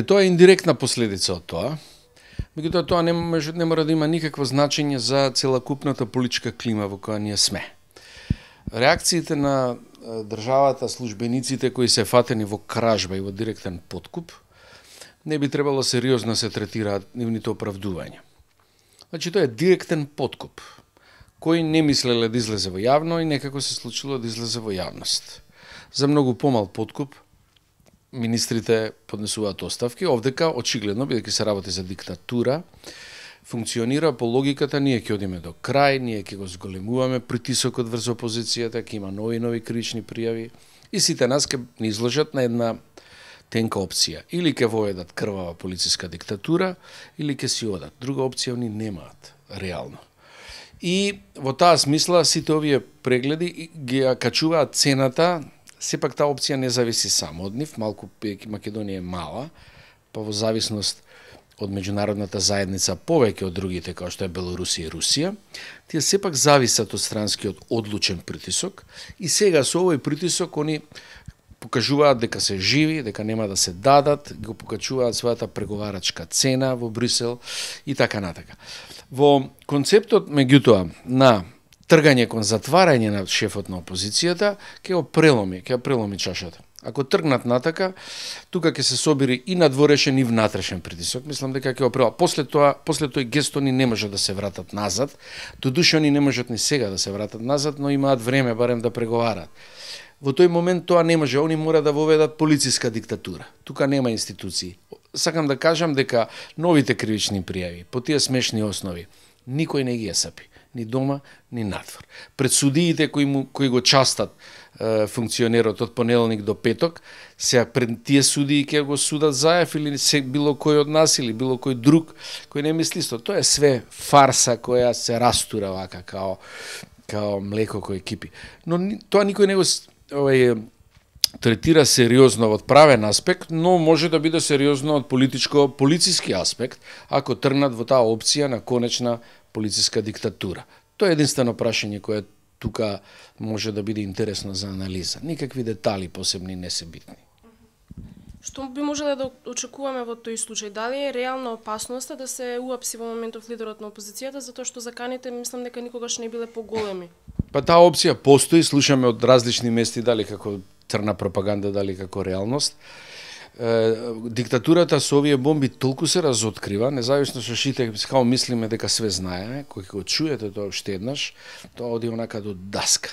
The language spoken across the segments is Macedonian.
Тоа е индиректна последица од тоа. Меѓутоа тоа не, не мора да има никакво значење за целокупната политичка клима во која ние сме. Реакциите на државата, службениците кои се фатени во кражба и во директен подкуп, не би требало сериозно се третираат нивните оправдувања. Значи тоа е директен подкуп, кој не мислеле да излезе во јавно и некако се случило да излезе во јавност. За многу помал подкуп, министрите поднесуваат оставки, овдека очигледно бидејќи се работи за диктатура, функционира по логиката ние ќе одиме до крај, ние ќе го зголемуваме притисокот врз опозицијата, ќе има нови нови крични пријави и сите нас ќе ни изложат на една тенка опција. Или ќе воедат крвава полициска диктатура, или ќе си одат. Друга опција они немаат, реално. И во таа смисла сите овие прегледи ги качуваат цената сепак таа опција не зависи само од нив, малку пејќи Македонија е мала, па во зависност од меѓународната заедница повеќе од другите како што е Белорусија и Русија, тие сепак зависат од странскиот одлучен притисок и сега со овој притисок они покажуваат дека се живи, дека нема да се дадат, го покачуваат својата преговарачка цена во Брисел и така натака. Во концептот меѓутоа на тргање кон затварање на шефот на опозицијата ќе го преломи, ќе преломи чашата. Ако тргнат натака, тука ќе се собери и надворешен и внатрешен притисок. Мислам дека ќе опрела. После тоа, после тој гест они не можат да се вратат назад. Додуше они не можат ни сега да се вратат назад, но имаат време барем да преговарат. Во тој момент тоа не може, они мора да воведат полициска диктатура. Тука нема институции. Сакам да кажам дека новите кривични пријави по тие смешни основи никој не ги ја сапи ни дома, ни надвор. Пред судиите кои, му, кои го частат е, функционерот од понеделник до петок, се пред тие судии ќе го судат Заев или се било кој од нас или било кој друг кој не мисли исто. Тоа е све фарса која се растура вака као као млеко кој кипи. Но тоа никој не го овој третира сериозно од правен аспект, но може да биде сериозно од политичко полициски аспект, ако тргнат во таа опција на конечна полициска диктатура. Тоа е единствено прашање кое тука може да биде интересно за анализа. Никакви детали посебни не се битни. Што би можеле да очекуваме во тој случај? Дали е реална опасноста да се уапси во моментов лидерот на опозицијата, затоа што заканите, мислам, дека никогаш не биле поголеми? Па таа опција постои, слушаме од различни мести, дали како црна пропаганда, дали како реалност диктатурата со овие бомби толку се разоткрива, независно што шите како мислиме дека све знаеме, кој ќе го чуете тоа уште еднаш, тоа оди онака до даска.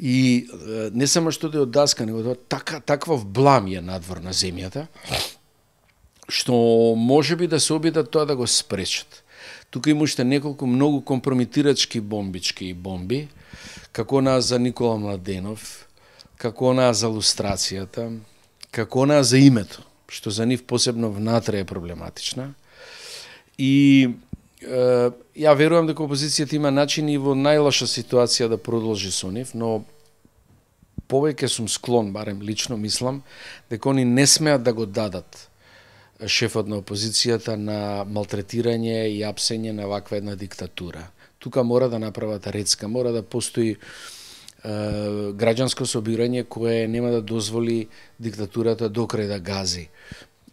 И не само што оди од даска, него тоа така таква вблам е надвор на земјата, што може би да се обидат тоа да го спречат. Тука има уште неколку многу компромитирачки бомбички и бомби, како на за Никола Младенов, како на за лустрацијата, како она за името, што за нив посебно внатре е проблематична. И е, ја верувам дека опозицијата има начин и во најлоша ситуација да продолжи со нив, но повеќе сум склон, барем лично мислам, дека они не смеат да го дадат шефот на опозицијата на малтретирање и апсење на ваква една диктатура. Тука мора да направат рецка, мора да постои граѓанско собирање кое нема да дозволи диктатурата докрај да гази.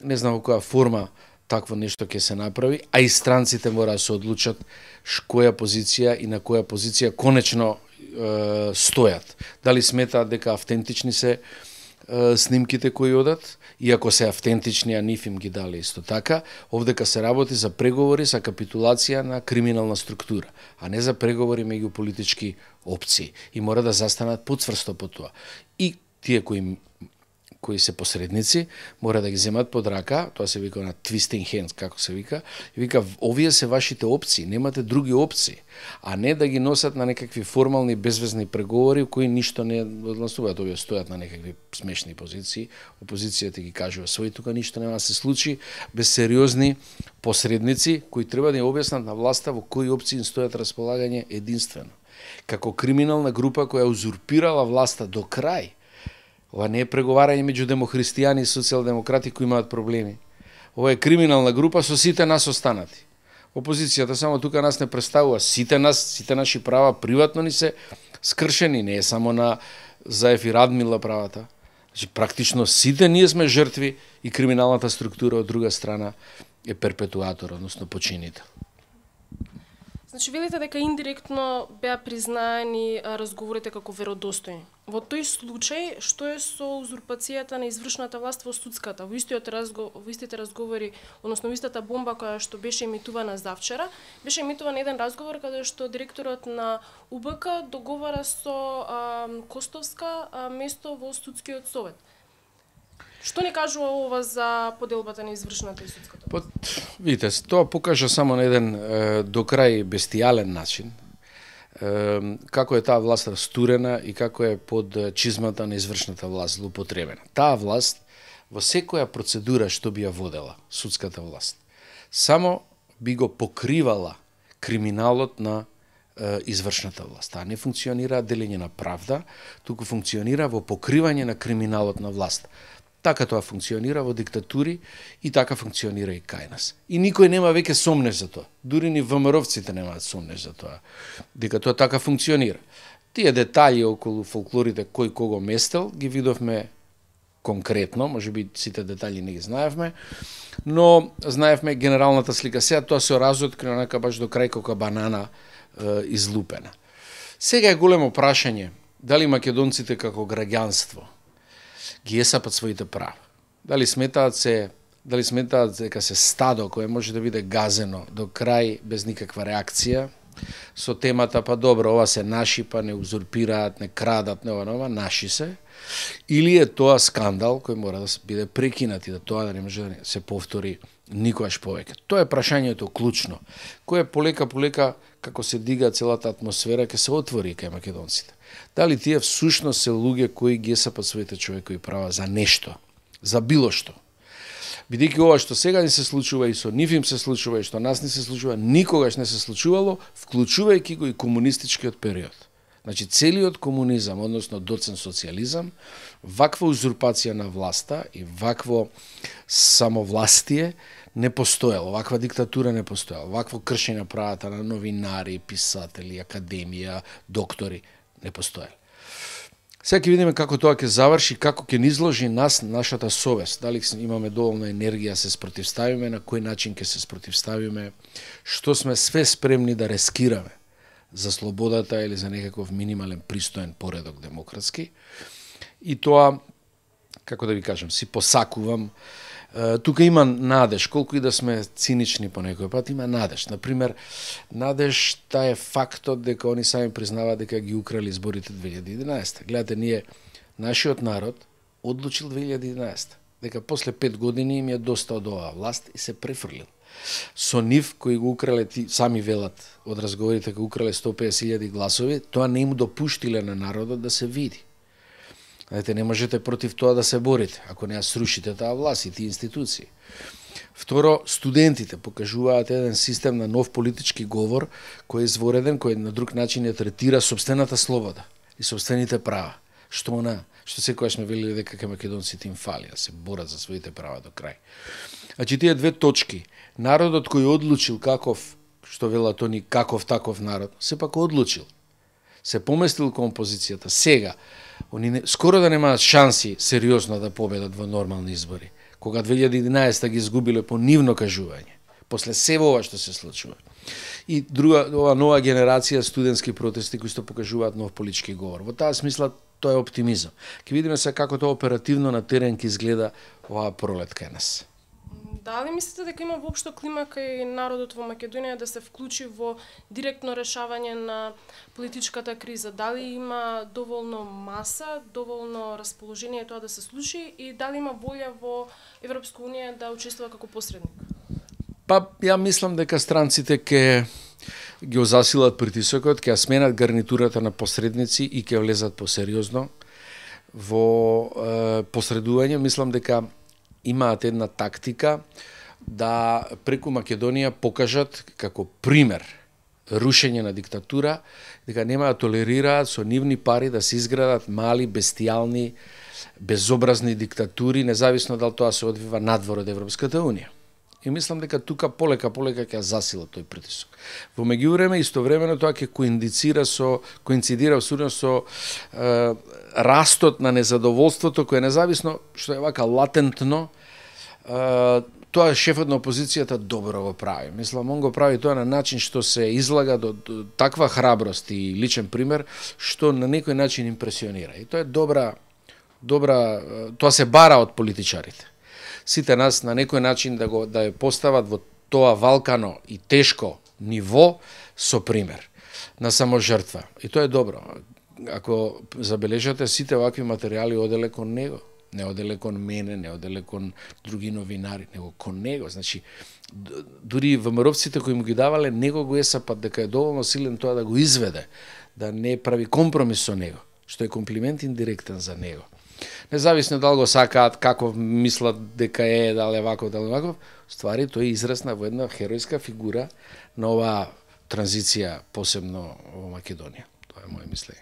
Не знам која форма такво нешто ќе се направи, а и странците мора да се одлучат која позиција и на која позиција конечно стојат. Дали сметаат дека автентични се снимките кои одат, иако се автентични, а ниф им ги дали исто така, овдека се работи за преговори за капитулација на криминална структура, а не за преговори меѓу политички опции. И мора да застанат подсврсто по тоа. И тие кои кои се посредници, мора да ги земат под рака, тоа се вика на twisting hands, како се вика, и вика овие се вашите опции, немате други опции, а не да ги носат на некакви формални безвезни преговори кои ништо не одластуваат, овие стојат на некакви смешни позиции, опозицијата ги кажува свој, тука ништо нема да се случи без сериозни посредници кои треба да ја објаснат на власта во кои опции стојат располагање единствено. Како криминална група која узурпирала власта до крај, Ова не е преговарање меѓу демохристијани и социјалдемократи кои имаат проблеми. Ова е криминална група со сите нас останати. Опозицијата само тука нас не представува. Сите нас, сите наши права приватно ни се скршени, не е само на Заев и Радмила правата. Значи, практично сите ние сме жртви и криминалната структура од друга страна е перпетуатор, односно починител. Значи, велите дека индиректно беа признаени разговорите како веродостојни. Во тој случај, што е со узурпацијата на извршната власт во судската? Во, истиот разго... во истите разговори, односно во истата бомба која што беше емитувана завчера, беше емитуван еден разговор каде што директорот на УБК договара со а, Костовска а, место во судскиот совет. Што не кажува ова за поделбата на извршната и судската? Под, видите, тоа покажа само на еден е, до крај бестијален начин е, како е таа власт растурена и како е под чизмата на извршната власт злоупотребена. Таа власт во секоја процедура што би ја водела судската власт, само би го покривала криминалот на извршната власт. Таа не функционира делење на правда, туку функционира во покривање на криминалот на власт. Така тоа функционира во диктатури и така функционира и кај нас. И никој нема веќе сомнеш за тоа. Дури ни ВМРовците немаат сомнеш за тоа, дека тоа така функционира. Тие детали околу фолклорите кој кого местел ги видовме конкретно, може би сите детали не ги знаевме, но знаевме генералната слика. Сега тоа се разоткри онака баш до крај кога банана е, излупена. Сега е големо прашање дали македонците како граѓанство – ги есапат своите права. Дали сметаат се дали сметаат дека се стадо кое може да биде газено до крај без никаква реакција, со темата па добро, ова се наши, па не узурпираат, не крадат, не ова, ова, наши се, или е тоа скандал кој мора да биде прекинат и да тоа да не може да се повтори никогаш повеќе. Тоа е прашањето клучно, кое полека полека како се дига целата атмосфера ќе се отвори кај македонците дали тие всушност се луѓе кои ги сапат своите човекови права за нешто, за било што. Бидејќи ова што сега ни се случува и со нив им се случува и што нас не се случува, никогаш не се случувало, вклучувајќи го и комунистичкиот период. Значи, целиот комунизам, односно доцен социализам, ваква узурпација на власта и вакво самовластие не постоело, ваква диктатура не постоела, вакво кршење на правата на новинари, писатели, академија, доктори не постоеле. Сега ќе видиме како тоа ќе заврши, како ќе ни изложи нас нашата совест. Дали имаме доволно енергија се спротивставиме, на кој начин ќе се спротивставиме, што сме све спремни да рескираме за слободата или за некаков минимален пристоен поредок демократски. И тоа, како да ви кажам, си посакувам тука има надеж, колку и да сме цинични по некој пат, има надеж. Например, надеж та е фактот дека они сами признаваат дека ги украли изборите 2011. Гледате, ние, нашиот народ, одлучил 2011 дека после 5 години им е доста од оваа власт и се префрлил. Со нив кои го украле ти, сами велат од разговорите кои украле 150.000 гласови, тоа не им допуштиле на народот да се види. Знаете, не можете против тоа да се борите, ако не ја срушите таа власт и тие институции. Второ, студентите покажуваат еден систем на нов политички говор кој е извореден, кој на друг начин ја третира собствената слобода и собствените права. Што она, што секогаш сме велели дека кај македонците им фали, да се борат за своите права до крај. Значи тие две точки, народот кој одлучил каков што вела Тони, каков таков народ, сепак одлучил се поместил кон Сега, они не, скоро да немаат шанси сериозно да победат во нормални избори. Кога 2011 ги изгубиле по нивно кажување, после се ова што се случува. И друга, ова нова генерација студентски протести кои што покажуваат нов политички говор. Во таа смисла, тоа е оптимизам. Ке видиме се како тоа оперативно на терен ке изгледа оваа пролет кај нас. Дали да, мислите дека има воопшто клима кај народот во Македонија да се вклучи во директно решавање на политичката криза? Дали има доволно маса, доволно расположение тоа да се случи и дали има волја во Европска унија да учествува како посредник? Па ја мислам дека странците ке ги озасилат притисокот, ќе сменат гарнитурата на посредници и ќе влезат посериозно во е, посредување. Мислам дека имаат една тактика да преку Македонија покажат како пример рушење на диктатура, дека нема да толерираат со нивни пари да се изградат мали, бестијални, безобразни диктатури, независно дали тоа се одвива надвор од Европската Унија. И мислам дека тука полека полека ќе засила тој притисок. Во меѓувреме истовремено тоа ќе коиндицира со коинцидира со е, растот на незадоволството кое независно што е вака латентно тоа шефот на опозицијата добро го прави. Мислам, он го прави тоа на начин што се излага до, до таква храброст и личен пример, што на некој начин импресионира. И тоа е добра, добра, тоа се бара од политичарите. Сите нас на некој начин да го да ја постават во тоа валкано и тешко ниво со пример на само жртва. И тоа е добро. Ако забележате, сите вакви материјали оделе кон него не оделе кон мене, не оделе кон други новинари, него кон него. Значи, дури вмро кои му ги давале, него го есапат дека е доволно силен тоа да го изведе, да не прави компромис со него, што е комплимент индиректен за него. Независно дали го сакаат, како мислат дека е, дали ваков, дали ваков, ствари тој израсна во една херојска фигура на оваа транзиција, посебно во Македонија. Тоа е моје мислење.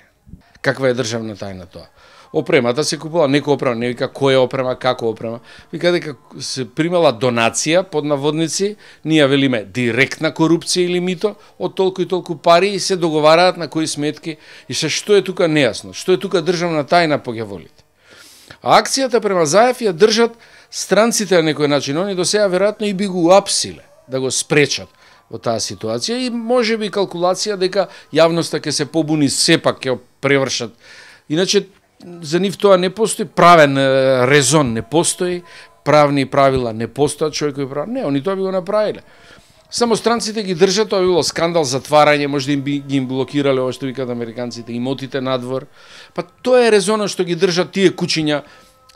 Каква е државна тајна тоа? опремата да се купува некоја опрема, не вика која опрема, како опрема. Вика дека се примала донација под наводници, ние велиме директна корупција или мито, од толку и толку пари и се договараат на кои сметки и се што е тука нејасно, што е тука државна тајна по ја волите. А акцијата према Заев ја држат странците на некој начин, они до сега веројатно и би го апсиле да го спречат во таа ситуација и може би калкулација дека јавноста ќе се побуни сепак ќе превршат. Иначе за нив тоа не постои правен резон, не постои правни правила, не постојат кој прави Не, они тоа би го направиле. Само странците ги држат, тоа било скандал, затварање, може да им ги им блокирале ова што викат американците, имотите надвор. Па тоа е резона што ги држат тие кучиња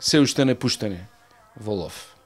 се уште не пуштени во лов.